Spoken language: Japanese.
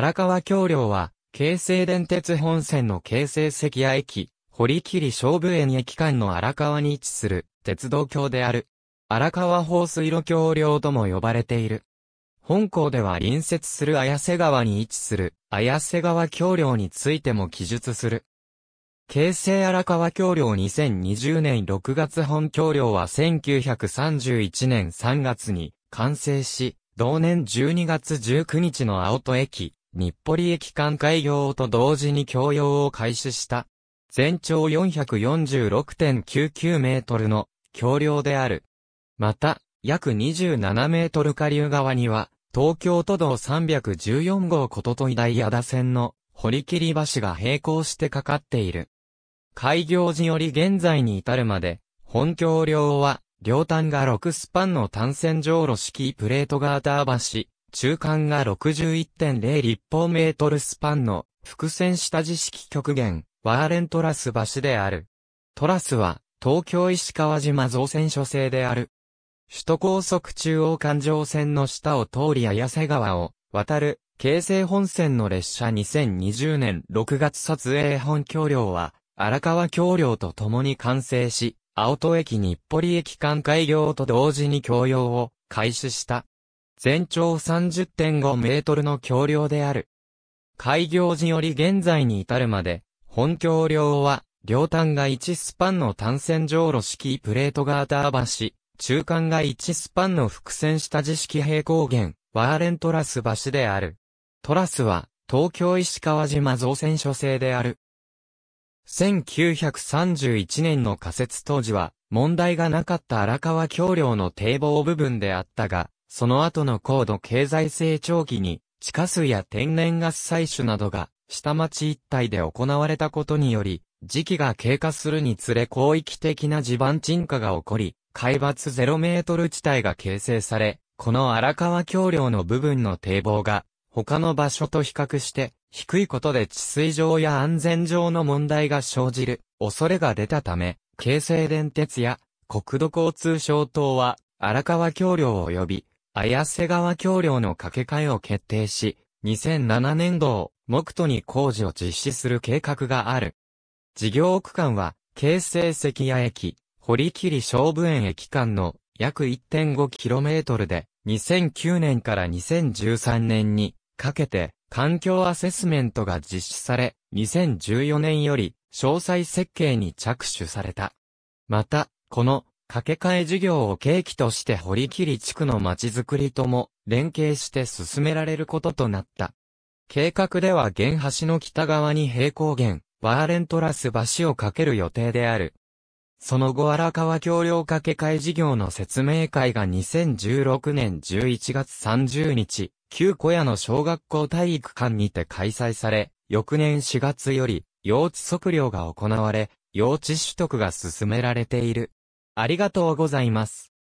荒川橋梁は、京成電鉄本線の京成関谷駅、堀切勝負園駅間の荒川に位置する鉄道橋である。荒川放水路橋梁とも呼ばれている。本校では隣接する綾瀬川に位置する綾瀬川橋梁についても記述する。京成荒川橋梁2020年6月本橋梁は1931年3月に完成し、同年12月19日の青戸駅、日暮里駅間開業と同時に供用を開始した。全長446.99メートルの橋梁である。また、約27メートル下流側には、東京都道314号こととい大矢田線の堀切橋が並行してかかっている。開業時より現在に至るまで、本橋梁は、両端が6スパンの単線上路式プレートガーター橋、中間が61.0立方メートルスパンの伏線下地式極限、ワーレントラス橋である。トラスは、東京石川島造船所制である。首都高速中央環状線の下を通り綾瀬川を渡る、京成本線の列車2020年6月撮影本橋梁は、荒川橋梁と共に完成し、青戸駅日暮里駅間開業と同時に共用を開始した。全長30.5メートルの橋梁である。開業時より現在に至るまで、本橋梁は、両端が1スパンの単線上路式プレートガーター橋、中間が1スパンの伏線下地式平行弦、ワーレントラス橋である。トラスは、東京石川島造船所製である。1931年の仮設当時は、問題がなかった荒川橋梁の堤防部分であったが、その後の高度経済成長期に、地下水や天然ガス採取などが、下町一帯で行われたことにより、時期が経過するにつれ広域的な地盤沈下が起こり、海抜0メートル地帯が形成され、この荒川橋梁の部分の堤防が、他の場所と比較して、低いことで治水上や安全上の問題が生じる恐れが出たため、京成電鉄や国土交通省等は荒川橋梁及び綾瀬川橋梁の架け替えを決定し、2007年度を目途に工事を実施する計画がある。事業区間は、京成関谷駅、堀切勝負園駅間の約 1.5km で、2009年から2013年にかけて環境アセスメントが実施され、2014年より詳細設計に着手された。また、この掛け替え事業を契機として堀切地区の街づくりとも連携して進められることとなった。計画では原橋の北側に平行原、ワーレントラス橋を架ける予定である。その後荒川橋梁掛け替え事業の説明会が2016年11月30日、旧小屋の小学校体育館にて開催され、翌年4月より、用地測量が行われ、用地取得が進められている。ありがとうございます。